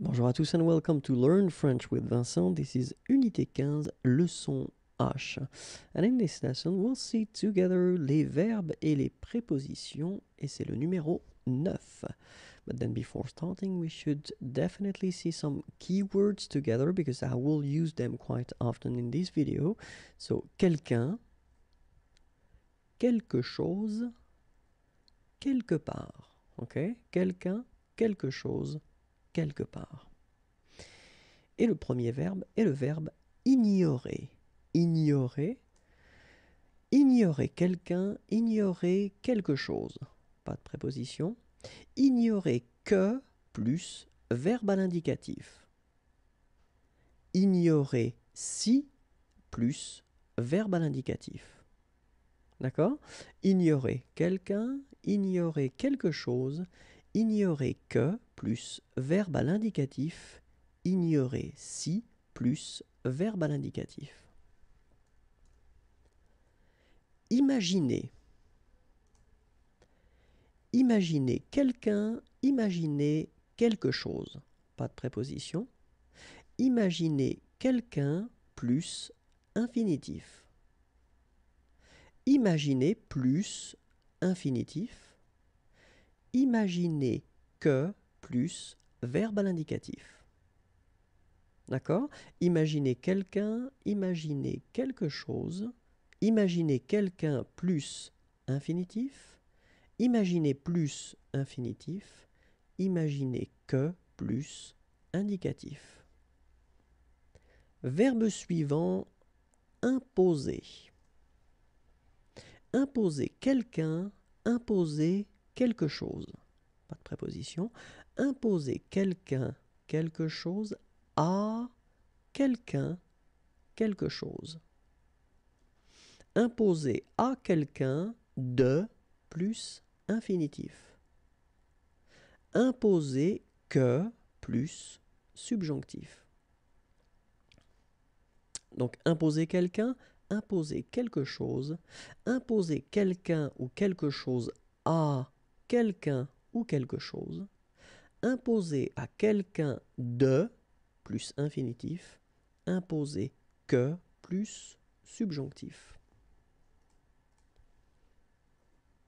Bonjour à tous and welcome to Learn French with Vincent. This is Unité 15, leçon H. And in this lesson, we'll see together les verbes et les prépositions, et c'est le numéro 9. But then before starting, we should definitely see some keywords together because I will use them quite often in this video. So, quelqu'un, quelque chose, quelque part. Ok Quelqu'un, quelque chose, quelque part. Et le premier verbe est le verbe ignorer. Ignorer, ignorer quelqu'un, ignorer quelque chose. Pas de préposition. Ignorer que plus verbe à l'indicatif. Ignorer si plus verbe à l'indicatif. D'accord Ignorer quelqu'un, ignorer quelque chose, ignorer que plus verbe à l'indicatif ignorer si plus verbe à l'indicatif. Imaginez. Imaginez quelqu'un, Imaginez quelque chose. Pas de préposition. Imaginez quelqu'un plus infinitif. Imaginez plus infinitif. Imaginez que plus verbe à l'indicatif. D'accord Imaginez quelqu'un, imaginez quelque chose, imaginez quelqu'un plus infinitif, imaginez plus infinitif, imaginez que plus indicatif. Verbe suivant, imposer. Imposer quelqu'un, imposer quelque chose préposition, imposer quelqu'un, quelque chose à quelqu'un, quelque chose. Imposer à quelqu'un de plus infinitif. Imposer que plus subjonctif. Donc imposer quelqu'un, imposer quelque chose, imposer quelqu'un ou quelque chose à quelqu'un quelque chose, imposer à quelqu'un de plus infinitif, imposer que plus subjonctif.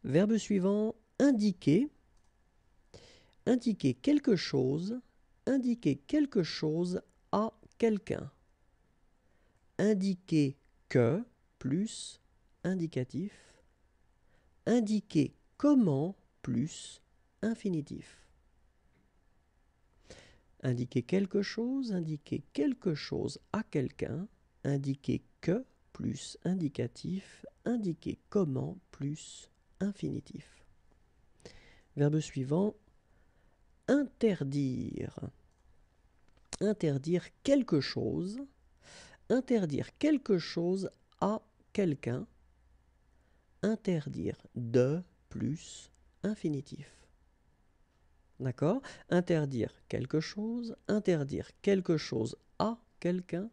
Verbe suivant, indiquer. Indiquer quelque chose, indiquer quelque chose à quelqu'un. Indiquer que plus indicatif. Indiquer comment plus infinitif. Indiquer quelque chose, indiquer quelque chose à quelqu'un, indiquer que plus indicatif, indiquer comment plus infinitif. Verbe suivant, interdire. Interdire quelque chose, interdire quelque chose à quelqu'un, interdire de plus infinitif. D'accord Interdire quelque chose, interdire quelque chose à quelqu'un,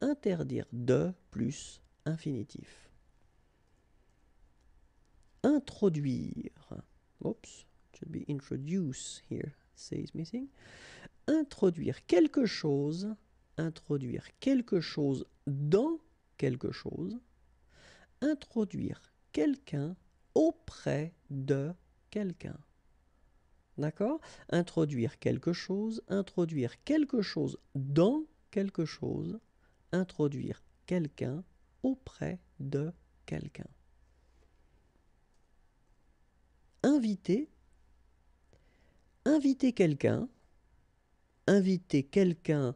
interdire de plus infinitif. Introduire. Oops, should be introduce here. Say is missing. Introduire quelque chose, introduire quelque chose dans quelque chose, introduire quelqu'un auprès de quelqu'un. D'accord Introduire quelque chose, introduire quelque chose dans quelque chose, introduire quelqu'un auprès de quelqu'un. Inviter, inviter quelqu'un, inviter quelqu'un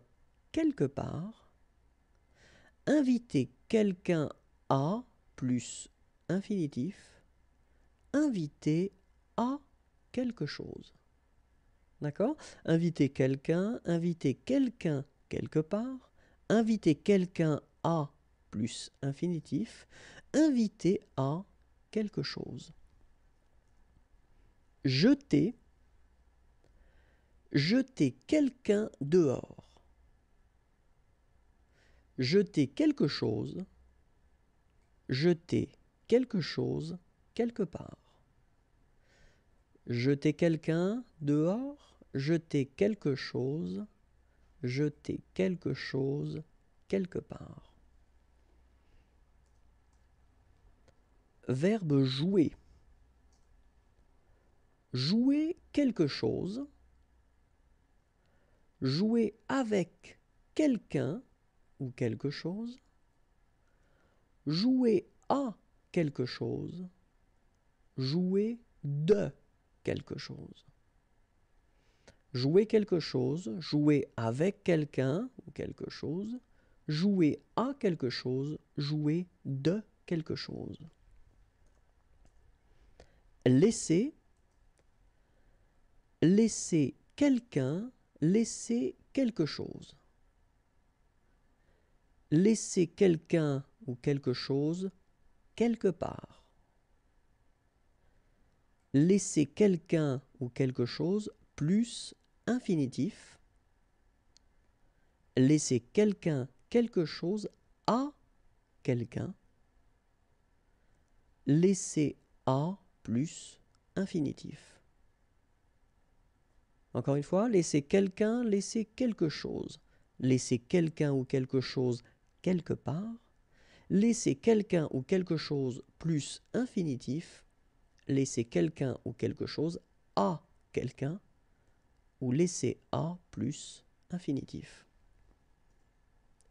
quelque part, inviter quelqu'un à plus infinitif, inviter à quelque chose. D'accord Inviter quelqu'un, inviter quelqu'un quelque part, inviter quelqu'un à plus infinitif, inviter à quelque chose. Jeter, jeter quelqu'un dehors. Jeter quelque chose, jeter quelque chose quelque part jeter quelqu'un dehors, jeter quelque chose, jeter quelque chose quelque part. Verbe jouer. Jouer quelque chose, jouer avec quelqu'un ou quelque chose, jouer à quelque chose, jouer de quelque chose. Jouer quelque chose, jouer avec quelqu'un ou quelque chose, jouer à quelque chose, jouer de quelque chose. Laisser, laisser quelqu'un, laisser quelque chose. Laisser quelqu'un ou quelque chose quelque part laisser quelqu'un ou quelque chose plus infinitif, laisser quelqu'un quelque chose à quelqu'un, laisser à plus infinitif. Encore une fois, laisser quelqu'un, laisser quelque chose, laisser quelqu'un ou quelque chose quelque part, laisser quelqu'un ou quelque chose plus infinitif, laisser quelqu'un ou quelque chose à quelqu'un ou laisser à plus infinitif.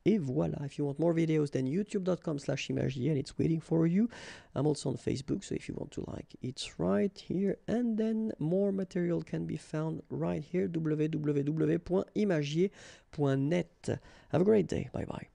Et voilà, if you want more videos then youtube.com slash and it's waiting for you. I'm also on Facebook, so if you want to like, it's right here. And then more material can be found right here, www.imagier.net. Have a great day, bye bye.